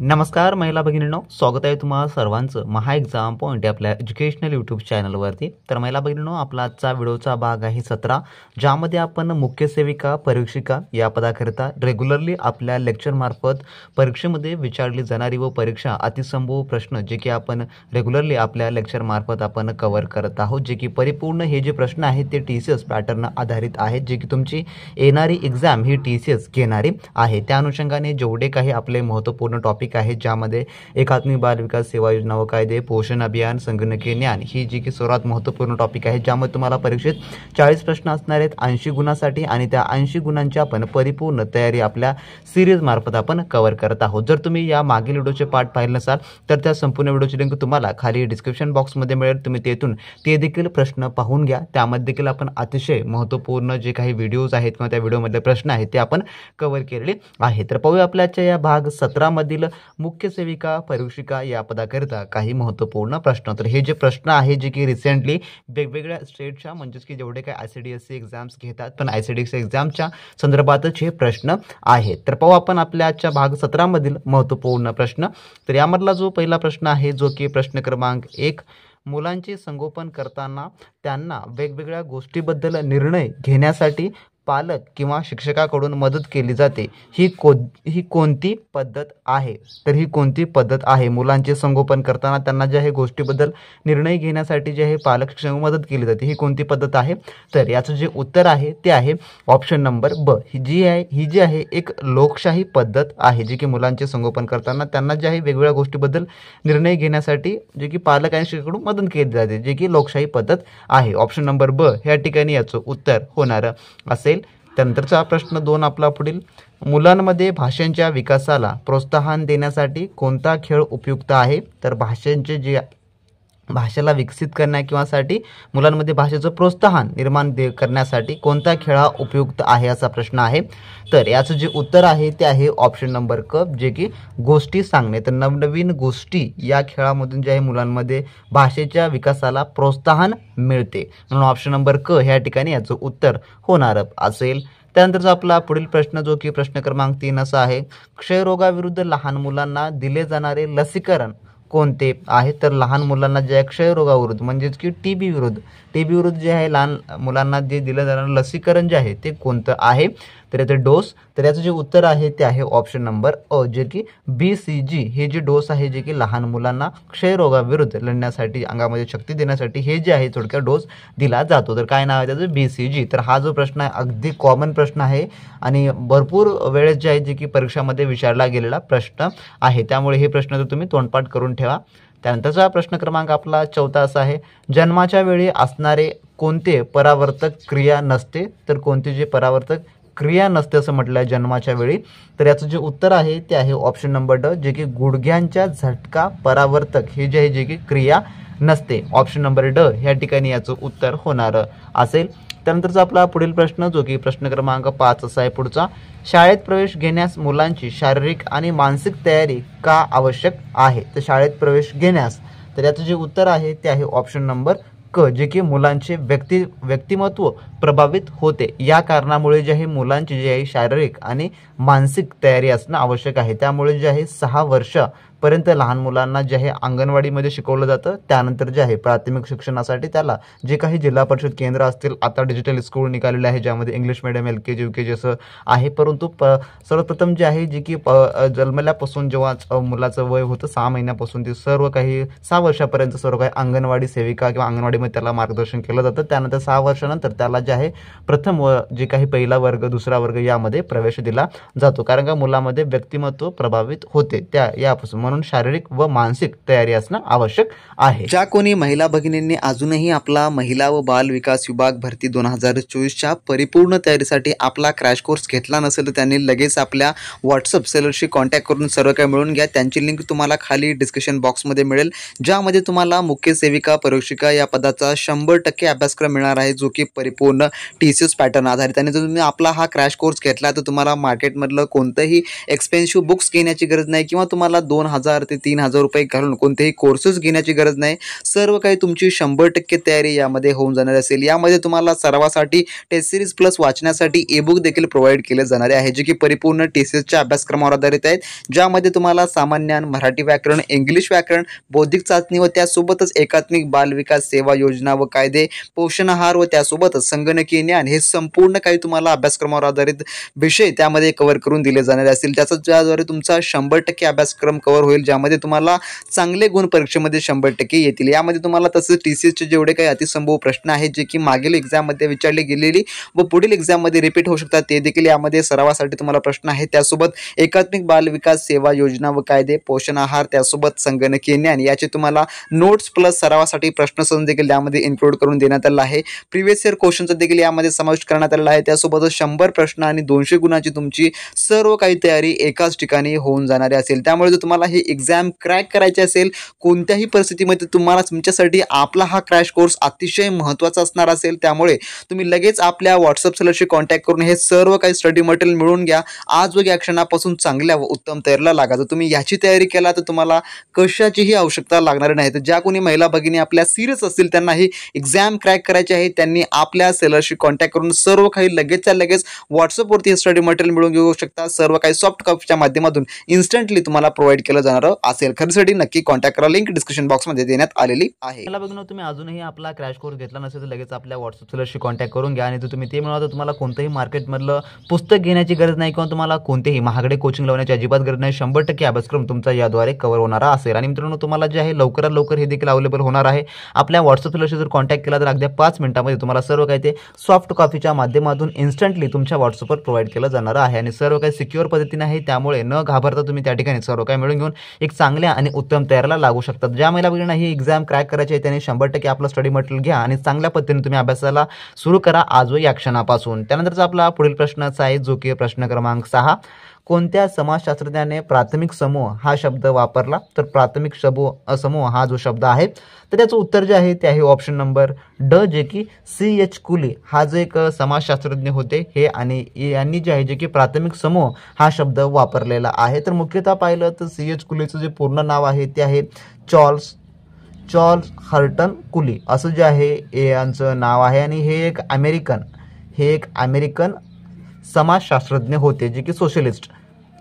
नमस्कार महिला भगिनींनो स्वागत आहे तुम्हाला सर्वांचं महा एक्झाम पॉईंट आपल्या एज्युकेशनल यूट्यूब चॅनलवरती तर महिला भगिनींनो आपला आजचा व्हिडिओचा भाग आहे सतरा ज्यामध्ये आपण मुख्य सेविका परीक्षिका या पदाकरिता रेग्युलरली आपल्या लेक्चरमार्फत परीक्षेमध्ये विचारली जाणारी व परीक्षा अतिसंभव प्रश्न जे की आपण रेग्युलरली आपल्या लेक्चरमार्फत आपण कव्हर करत आहोत जे की परिपूर्ण हे जे प्रश्न आहेत ते टी सी एस पॅटर्न आधारित आहेत जे की तुमची येणारी एक्झाम ही टी सी एस घेणारी आहे त्या अनुषंगाने जेवढे काही आपले महत्त्वपूर्ण टॉपिक टॉपिक आहेत ज्यामध्ये एकात्मिक बाल विकास सेवा योजना व कायदे पोषण अभियान संगणकीय ज्ञान ही जी की सर्वात महत्त्वपूर्ण टॉपिक आहे ज्यामध्ये तुम्हाला परीक्षेत चाळीस प्रश्न असणार आहेत ऐंशी गुणांसाठी आणि त्या ऐंशी गुणांची आपण परिपूर्ण तयारी आपल्या सिरीज मार्फत आपण कव्हर करत आहोत जर तुम्ही या मागील व्हिडिओचे पाठ पाहिले नसाल तर त्या संपूर्ण व्हिडिओची लिंक तुम्हाला खाली डिस्क्रिप्शन बॉक्समध्ये मिळेल तुम्ही तेथून ते देखील प्रश्न पाहून घ्या त्यामध्ये देखील आपण अतिशय महत्त्वपूर्ण जे काही व्हिडिओज आहेत किंवा त्या व्हिडिओमधले प्रश्न आहेत ते आपण कव्हर केलेले आहेत तर पाहूया आपल्याच्या या भाग सतरामधील मुख्य सेविका परीक्षिका या पदाकरिता काही महत्त्वपूर्ण प्रश्न तर हे जे प्रश्न आहे जे की रिसेंटली वेगवेगळ्या स्टेटच्या म्हणजेच की जेवढे काही आय सी डी एस सी एक्झाम्स घेतात पण आय सी डी एस सी एक्झामच्या संदर्भातच हे प्रश्न आहेत तर पाहू आपण आपल्या आजच्या भाग सतरामधील महत्त्वपूर्ण प्रश्न तर यामधला जो पहिला प्रश्न आहे जो की प्रश्न क्रमांक एक मुलांचे संगोपन करताना त्यांना वेगवेगळ्या गोष्टीबद्दल निर्णय घेण्यासाठी पालक किंवा शिक्षकाकडून मदत केली जाते ही को ही कोणती पद्धत आहे तर ही कोणती पद्धत आहे मुलांचे संगोपन करताना त्यांना जे आहे गोष्टीबद्दल निर्णय घेण्यासाठी जे आहे पालक शिक्षक मदत केली जाते ही कोणती पद्धत आहे तर याचं जे उत्तर आहे ते आहे ऑप्शन नंबर ब ही जी आहे ही जी आहे एक लोकशाही पद्धत आहे जी की मुलांचे संगोपन करताना त्यांना जे आहे वेगवेगळ्या गोष्टीबद्दल निर्णय घेण्यासाठी जे की पालक आणि शिक्षकाकडून मदत केली जाते जे की लोकशाही पद्धत आहे ऑप्शन नंबर ब ह्या ठिकाणी याचं उत्तर होणारं असेल त्यानंतरचा प्रश्न दोन आपला पुढील मुलांमध्ये भाषांच्या विकासाला प्रोत्साहन देण्यासाठी कोणता खेळ उपयुक्त आहे तर भाषांचे जे भाषेला विकसित करण्या किंवा साठी मुलांमध्ये भाषेचं प्रोत्साहन निर्माण दे करण्यासाठी कोणता खेळ उपयुक्त आहे असा प्रश्न आहे तर याचं जे उत्तर आहे ते आहे ऑप्शन नंबर क जे की गोष्टी सांगणे तर नवनवीन गोष्टी या खेळामधून जे आहे मुलांमध्ये भाषेच्या विकासाला प्रोत्साहन मिळते म्हणून ऑप्शन नंबर क ह्या ठिकाणी याचं उत्तर होणार असेल जो आपला पुढील प्रश्न जो की प्रश्न क्रमांक तीन असा आहे क्षयरोगाविरुद्ध लहान मुलांना दिले जाणारे लसीकरण कोणते आहे तर लहान मुलांना जे आहे क्षयरोगाविरुद्ध म्हणजेच की टी बी विरुद्ध टी बी विरुद्ध जे आहे लहान मुलांना जे दिलं जाणारं लसीकरण जे आहे ते कोणतं आहे तर याचे डोस तर याचं जे उत्तर आहे ते आहे ऑप्शन नंबर अ जे की बी सी जी हे जे डोस आहे जे की लहान मुलांना क्षयरोगाविरुद्ध लढण्यासाठी अंगामध्ये शक्ती देण्यासाठी हे जे आहे थोडक्या डोस दिला जातो तर काय नाव आहे त्याचं बी सी जी तर हा जो प्रश्न आहे अगदी कॉमन प्रश्न आहे आणि भरपूर वेळेस जे आहे जे की परीक्षामध्ये विचारला गेलेला प्रश्न आहे त्यामुळे हे प्रश्न जर तुम्ही तोंडपाठ करून ठेवा त्यानंतरचा प्रश्न क्रमांक आपला चौथा असा आहे जन्माच्या वेळी असणारे कोणते परावर्तक क्रिया नसते तर कोणते जे परावर्तक क्रिया नसते असं म्हटलं आहे जन्माच्या वेळी तर याचं जे उत्तर आहे ते आहे ऑप्शन नंबर ड जे की गुडघ्यांच्या झटका परावर्तक हे जे आहे जे की क्रिया नसते ऑप्शन नंबर ड या ठिकाणी याचं उत्तर होणार असेल त्यानंतरचा आपला पुढील प्रश्न जो की प्रश्न क्रमांक पाच असा आहे पुढचा शाळेत प्रवेश घेण्यास मुलांची शारीरिक आणि मानसिक तयारी का आवश्यक आहे तर शाळेत प्रवेश घेण्यास तर याचं जे उत्तर आहे ते आहे ऑप्शन नंबर क जे की मुलांचे व्यक्ति व्यक्तिमत्व प्रभावित होते या कारणामुळे जे आहे मुलांची जे आहे शारीरिक आणि मानसिक तयारी असणं आवश्यक आहे त्यामुळे जे आहे सहा वर्ष पर्यंत लहान मुलांना जे आहे अंगणवाडीमध्ये शिकवलं जातं त्यानंतर जे आहे प्राथमिक शिक्षणासाठी त्याला जे काही जिल्हा परिषद केंद्र असतील आता डिजिटल स्कूल निघालेले आहे ज्यामध्ये English medium L K G U K G असं आहे परंतु प सर्वप्रथम जे आहे जे की जन्मल्यापासून जेव्हा मुलाचं वय होतं सहा महिन्यापासून ते सर्व काही सहा वर्षापर्यंत सर्व काही अंगणवाडी सेविका किंवा अंगणवाडीमध्ये त्याला मार्गदर्शन केलं जातं त्यानंतर सहा वर्षानंतर त्याला जे आहे प्रथम व जे काही पहिला वर्ग दुसरा वर्ग यामध्ये प्रवेश दिला जातो कारण का मुलामध्ये व्यक्तिमत्व प्रभावित होते त्या यापासून म्हणून म्हणून शारीरिक व मानसिक तयारी असणं आवश्यक आहे ज्या कोणी महिला भगिनींनी अजूनही आपला महिला व बाल विकास विभाग भरती दोन हजार चोवीसच्या परिपूर्ण तयारीसाठी आपला क्रॅश कोर्स घेतला नसेल तर त्यांनी लगेच आपल्या व्हॉट्सअप सेलरशी कॉन्टॅक्ट करून सर्व काही मिळून घ्या त्यांची लिंक तुम्हाला खाली डिस्क्रिप्शन बॉक्समध्ये मिळेल ज्यामध्ये तुम्हाला मुख्य सेविका परीक्षिका या पदाचा शंभर टक्के अभ्यासक्रम मिळणार आहे जो की परिपूर्ण टी सी एस पॅटर्न आधारित आणि जर तुम्ही आपला हा क्रॅश कोर्स घेतला तर तुम्हाला मार्केटमधलं कोणतंही एक्सपेन्सिव्ह बुक्स घेण्याची गरज नाही किंवा तुम्हाला दोन हजार ते तीन हजार रुपये घालून कोणतेही कोर्सेस घेण्याची गरज नाही सर्व काही तुमची शंभर टक्के तयारी यामध्ये होऊन जाणार असेल यामध्ये तुम्हाला सर्वासाठी टेस्ट सिरीज प्लस वाचण्यासाठी ई बुक देखील प्रोव्हाइड केले जाणारे आहे जे की परिपूर्ण टी अभ्यासक्रमावर आधारित आहेत ज्यामध्ये तुम्हाला सामान्य मराठी व्याकरण इंग्लिश व्याकरण बौद्धिक चाचणी व त्यासोबतच एकात्मिक बालविकास सेवा योजना व कायदे पोषण आहार व त्यासोबतच संगणकीय ज्ञान हे संपूर्ण काही तुम्हाला अभ्यासक्रमावर आधारित विषय त्यामध्ये कव्हर करून दिले जाणारे असतील त्याचा ज्याद्वारे तुमचा शंभर टक्के अभ्यासक्रम कव्हर होईल ज्यामध्ये तुम्हाला चांगले गुण परीक्षेमध्ये शंभर टक्के येतील यामध्ये तुम्हाला तसेच टी सी एसचे जेवढे काही अतिसंभव प्रश्न आहेत जे की मागील एक्झाममध्ये विचारले गेलेली व पुढील एक्झाममध्ये रिपीट होऊ शकतात ते देखील यामध्ये सरावासाठी तुम्हाला प्रश्न आहेत त्यासोबत एकात्मिक बालविकास सेवा योजना व कायदे पोषण आहार त्यासोबत संगणकीय ज्ञान याचे तुम्हाला नोट्स प्लस सरावासाठी प्रश्नसंच देखील यामध्ये इन्क्लूड करून देण्यात आला आहे प्रिव्हियस इयर क्वेश्चनचा देखील यामध्ये समाविष्ट करण्यात आलेला आहे त्यासोबतच शंभर प्रश्न आणि दोनशे गुणाची तुमची सर्व काही तयारी एकाच ठिकाणी होऊन जाणारी असेल त्यामुळे जर तुम्हाला ही एक्झाम क्रॅक करायची असेल कोणत्याही परिस्थितीमध्ये तुम्हाला तुमच्यासाठी आपला हा क्रॅश कोर्स अतिशय महत्त्वाचा असणार असेल त्यामुळे तुम्ही लगेच आपल्या व्हॉट्सअप सेलरशी कॉन्टॅक्ट करून हे सर्व काही स्टडी मटेरियल मिळून घ्या आज वगैरे क्षणापासून चांगल्या व उत्तम तयारीला लागा जर तुम्ही याची तयारी केला तर तुम्हाला कशाचीही आवश्यकता लागणार नाही तर ज्या कोणी महिला भगिनी आपल्या सिरियस असतील त्यांनाही एक्झाम क्रॅक करायची आहे त्यांनी आपल्या सेलरशी कॉन्टॅक्ट करून सर्व काही लगेचच्या लगेच व्हॉट्सअपवरती हे स्टडी मटेरियल मिळून घेऊ शकता सर्व काही सॉफ्ट कॉपीच्या माध्यमातून इन्स्टंटली तुम्हाला प्रोव्हाइड केलं जाणार असेल खरेदीसाठी नक्की कॉन्टॅक्ट करा लिंक डिस्क्रिप्शन बॉक्समध्ये देण्यात आलेली आहे मला बघून तुम्ही अजूनही आपला क्रॅश कोर्स घेतला नसेल तर लगेच आपल्या व्हॉट्सअप सेलरशी कॉन्टॅक्ट करून घ्या आणि तुम्ही ते मिळवा तर तुम्हाला कोणतंही मार्केटमधलं पुस्तक घेण्याची गरज नाही किंवा तुम्हाला कोणतेही महागडे कोचिंग लावण्याची अजिबात गरज नाही शंभर टक्के अभ्यासक्रम तुमचा याद्वारे कव्हर होणारा असेल आणि मित्रांनो तुम्हाला जे आहे लवकरात लवकर हे देखील अवेलेबल होणार आहे आपल्या व्हॉट्सअप सेलरशी जर कॉन्टॅक्ट केला तर अगदी पाच मिनिटांमध्ये तुम्हाला सर्व काही ते सॉफ्ट कॉफीच्या माध्यमातून इन्स्टंटली तुमच्या व्हॉट्सअपवर प्रोव्हाइड केलं जाणार आहे आणि सर्व काही सिक्युअर पद्धतीने आहे त्यामुळे न घाबरता तुम्ही त्या ठिकाणी सर्व काही मिळून घेऊन एक चांगल्या आणि उत्तम तयारीला लागू शकतात ज्या महिला भगिनींना ही एक्झाम क्रॅक करायची आहे त्याने शंभर टक्के आपला स्टडी मटेरियल घ्या आणि चांगल्या पद्धतीने तुम्ही अभ्यासाला सुरू करा आज या क्षणापासून त्यानंतरचा आपला पुढील प्रश्नाचा आहे जो की प्रश्न क्रमांक सहा कोणत्या समाजशास्त्रज्ञाने प्राथमिक समूह हा शब्द वापरला तर प्राथमिक समूह समूह हा जो शब्द आहे तर त्याचं उत्तर जे आहे ते आहे ऑप्शन नंबर ड जे की सी एच कुली हा जो एक समाजशास्त्रज्ञ होते हे आणि यांनी जे आहे जे की प्राथमिक समूह हा शब्द वापरलेला आहे तर मुख्यतः पाहिलं तर सी एच कुलीचं जे पूर्ण नाव आहे ते आहे चॉल्स चॉल्स हर्टन कुली असं जे आहे यांचं नाव आहे आणि हे एक अमेरिकन हे एक अमेरिकन समाजशास्त्रज्ञ होते जे की सोशलिस्ट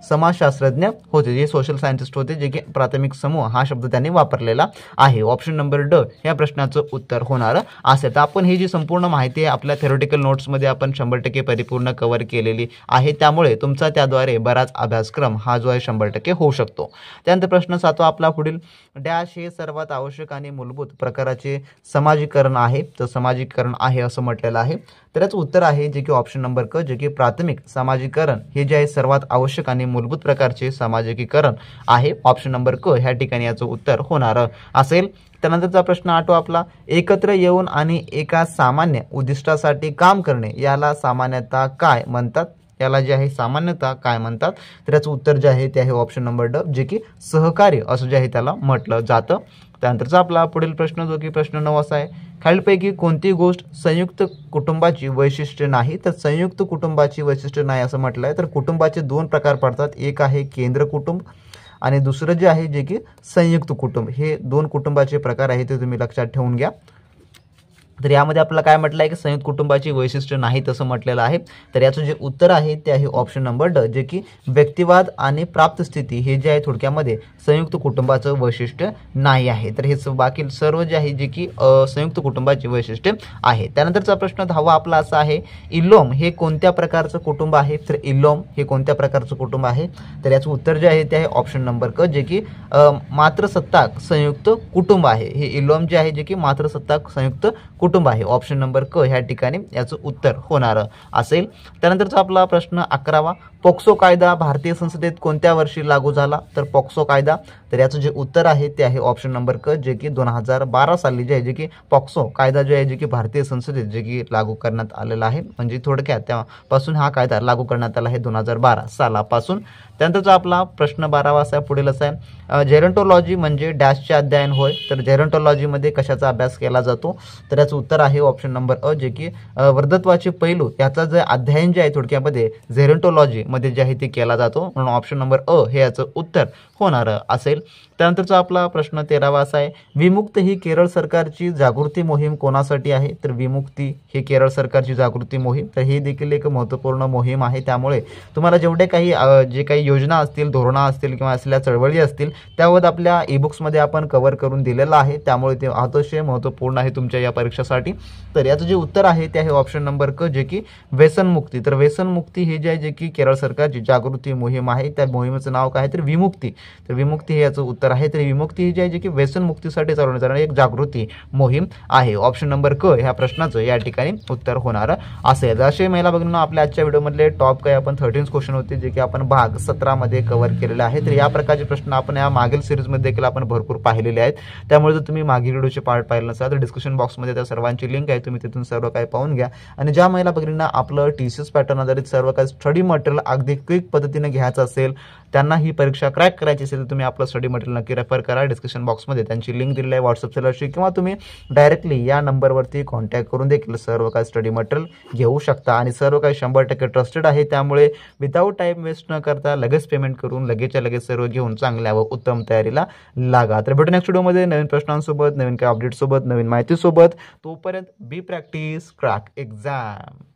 समाजशास्त्रज्ञ होते जे सोशल सायंटिस्ट होते जे की प्राथमिक समूह हा शब्द त्यांनी वापरलेला आहे ऑप्शन नंबर ड या प्रश्नाचं उत्तर होणार असेल तर आपण ही जी संपूर्ण माहिती आहे आपल्या थेरोटिकल नोट्समध्ये आपण शंभर टक्के परिपूर्ण कव्हर केलेली आहे त्यामुळे तुमचा त्याद्वारे बराच अभ्यासक्रम हा जो आहे शंभर टक्के होऊ शकतो त्यानंतर प्रश्न सातवा आपला पुढील डॅश हे सर्वात आवश्यक आणि मूलभूत प्रकाराचे समाजीकरण आहे तर समाजीकरण आहे असं म्हटलेलं आहे तर याचं उत्तर आहे जे की ऑप्शन नंबर क जे की प्राथमिक सामाजिकरण हे जे आहे सर्वात आवश्यक आणि मूलभूत प्रकारचे सामाजिकीकरण आहे ऑप्शन नंबर क ह्या ठिकाणी याचं उत्तर होणार असेल त्यानंतरचा प्रश्न आठो आपला एकत्र येऊन आणि एका सामान्य उद्दिष्टासाठी काम करणे याला सामान्यता काय म्हणतात याला जे आहे सामान्यता काय म्हणतात तर याचं उत्तर जे आहे ते आहे ऑप्शन नंबर ड जे की सहकार्य असं जे आहे त्याला म्हटलं जातं त्यानंतरचा आपला पुढील प्रश्न जो की प्रश्न नऊ असा आहे खालीलपैकी कोणती गोष्ट संयुक्त कुटुंबाची वैशिष्ट्य नाही तर संयुक्त कुटुंबाची वैशिष्ट्य नाही असं म्हटलं आहे तर कुटुंबाचे दोन प्रकार पडतात एक आहे केंद्र कुटुंब आणि दुसरं जे आहे जे की संयुक्त कुटुंब हे दोन कुटुंबाचे प्रकार आहे ते तुम्ही लक्षात ठेवून घ्या तर यामध्ये आपल्याला काय म्हटलं आहे की संयुक्त कुटुंबाची वैशिष्ट्य नाहीत असं म्हटलेलं आहे तर याचं जे उत्तर आहे ते आहे ऑप्शन नंबर ड जे की व्यक्तिवाद आणि प्राप्त स्थिती हे जे आहे थोडक्यामध्ये संयुक्त कुटुंबाचं वैशिष्ट्य नाही आहे तर हे बाकी सर्व जे आहे जे की संयुक्त कुटुंबाची वैशिष्ट्य आहे त्यानंतरचा प्रश्न दहावा आपला असा आहे इलोम हे कोणत्या प्रकारचं कुटुंब आहे तर इलोम हे कोणत्या प्रकारचं कुटुंब आहे तर याचं उत्तर जे आहे ते आहे ऑप्शन नंबर क जे की मात्रसत्ताक संयुक्त कुटुंब आहे हे इलोम जे आहे जे की मात्रसत्ताक संयुक्त कुटुंब आहे ऑप्शन नंबर क ह्या ठिकाणी याचं उत्तर होणार असेल त्यानंतरचा आपला प्रश्न अकरावा पॉक्सो कायदा भारतीय संसदेत कोणत्या वर्षी लागू झाला तर पॉक्सो कायदा तर याचं जे उत्तर आहे ते आहे ऑप्शन नंबर क जे की दोन हजार बारा साली जे आहे जे की पॉक्सो कायदा जो आहे जे की भारतीय संसदेत जे की लागू करण्यात आलेला आहे म्हणजे थोडक्यात त्यापासून हा कायदा लागू करण्यात आला आहे दोन हजार बारा सालापासून त्यानंतरचा आपला प्रश्न बारावा असा पुढील असा आहे जेरंटोलॉजी म्हणजे डॅशचे अध्ययन होय तर जेरंटोलॉजीमध्ये कशाचा अभ्यास केला जातो तर याचं उत्तर आहे ऑप्शन नंबर अ जे की वर्धत्वाचे पैलू याचा जे अध्ययन जे आहे थोडक्यामध्ये झेरंटोलॉजी मध्ये जे आहे ते केला जातो म्हणून ऑप्शन नंबर अ हे याचं उत्तर होणार असेल त्यानंतरचा आपला प्रश्न तेरावा असा आहे विमुक्त ही केरळ सरकारची जागृती मोहीम कोणासाठी आहे तर विमुक्ती ही केरळ सरकारची जागृती मोहीम तर ही देखील एक महत्त्वपूर्ण मोहीम आहे त्यामुळे तुम्हाला जेवढे काही जे काही योजना असतील धोरणं असतील किंवा असल्या चळवळी असतील त्यावर आपल्या ईबुक्समध्ये आपण कवर करून दिलेलं आहे त्यामुळे ते अतिशय महत्त्वपूर्ण आहे तुमच्या या परीक्षेसाठी तर याचं जे उत्तर आहे ते आहे ऑप्शन नंबर क जे की व्यसनमुक्ती तर व्यसनमुक्ती हे जे आहे जे की केरळ सरकारची जागृती मोहीम आहे त्या मोहिमेचं नाव काय तर विमुक्ती तर विमुक्ती हे याचं उत्तर आहे तर विमुक्ती जी आहे जे की मुक्तीसाठी चालवण्यात जाणारी एक जागृती मोहीम आहे ऑप्शन नंबर क ह्या प्रश्नाचं या ठिकाणी उत्तर होणार असेल असे महिला बघून आपल्या आजच्या व्हिडिओमधले टॉप काही आपण थर्टीन क्वेश्चन होते जे की आपण भाग सतरामध्ये कव्हर केलेले आहे तर या प्रकारचे प्रश्न आपण या मागील सिरीजमध्ये देखील आपण भरपूर पाहिलेले आहेत त्यामुळे जर तुम्ही मागील व्हिडिओचे पार्ट पाहिलं नसाल तर डिस्क्रिप्शन बॉक्समध्ये त्या सर्वांची लिंक आहे तुम्ही तिथून सर्व काही पाहून घ्या आणि ज्या महिला बघणींना आपलं टी सी एस पॅटर्न आधारित सर्व काही स्टडी मटेरियल अगदी क्विक पद्धतीने घ्यायचं असेल त्यांना ही परीक्षा क्रॅक करायची असेल तर तुम्ही आपलं स्टडी मटेरियल नक्की रेफर करा डिस्क्रिप्शन बॉक्समध्ये त्यांची लिंक दिलेली आहे व्हॉट्सअप सेलरशी किंवा तुम्ही डायरेक्टली या नंबरवरती कॉन्टॅक्ट करून देखील सर्व काही स्टडी मटेरियल घेऊ शकता आणि सर्व काही शंभर टक्के ट्रस्टेड आहे त्यामुळे विदाऊट टाईम वेस्ट न करता लगेच पेमेंट करून लगेचच्या लगेच सर्व घेऊन चांगल्या व उत्तम तयारीला लागा तर भेटू नेक्स्ट व्हिडिओमध्ये नवीन प्रश्नांसोबत नवीन काय अपडेटसोबत नवीन माहितीसोबत तोपर्यंत बी प्रॅक्टिस क्रॅक एक्झाम